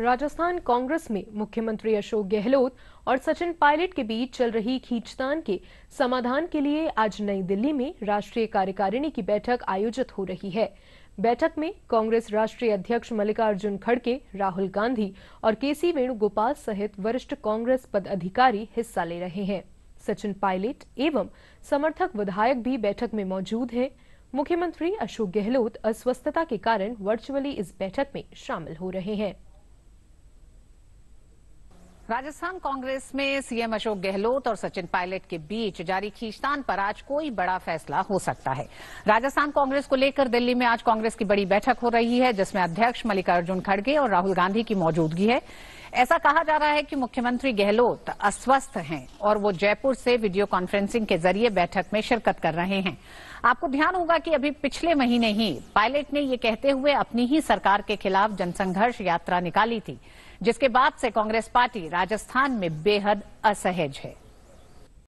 राजस्थान कांग्रेस में मुख्यमंत्री अशोक गहलोत और सचिन पायलट के बीच चल रही खींचतान के समाधान के लिए आज नई दिल्ली में राष्ट्रीय कार्यकारिणी की बैठक आयोजित हो रही है बैठक में कांग्रेस राष्ट्रीय अध्यक्ष मल्लिकार्जुन खड़गे राहुल गांधी और केसी वेणुगोपाल सहित वरिष्ठ कांग्रेस पदाधिकारी हिस्सा ले रहे हैं सचिन पायलट एवं समर्थक विधायक भी बैठक में मौजूद हैं मुख्यमंत्री अशोक गहलोत अस्वस्थता के कारण वर्चुअली इस बैठक में शामिल हो रहे हैं राजस्थान कांग्रेस में सीएम अशोक गहलोत और सचिन पायलट के बीच जारी खींचतान पर आज कोई बड़ा फैसला हो सकता है राजस्थान कांग्रेस को लेकर दिल्ली में आज कांग्रेस की बड़ी बैठक हो रही है जिसमें अध्यक्ष मल्लिकार्जुन खड़गे और राहुल गांधी की मौजूदगी है ऐसा कहा जा रहा है कि मुख्यमंत्री गहलोत अस्वस्थ हैं और वो जयपुर से वीडियो कॉन्फ्रेंसिंग के जरिए बैठक में शिरकत कर रहे हैं आपको ध्यान होगा कि अभी पिछले महीने ही पायलट ने ये कहते हुए अपनी ही सरकार के खिलाफ जनसंघर्ष यात्रा निकाली थी जिसके बाद से कांग्रेस पार्टी राजस्थान में बेहद असहज है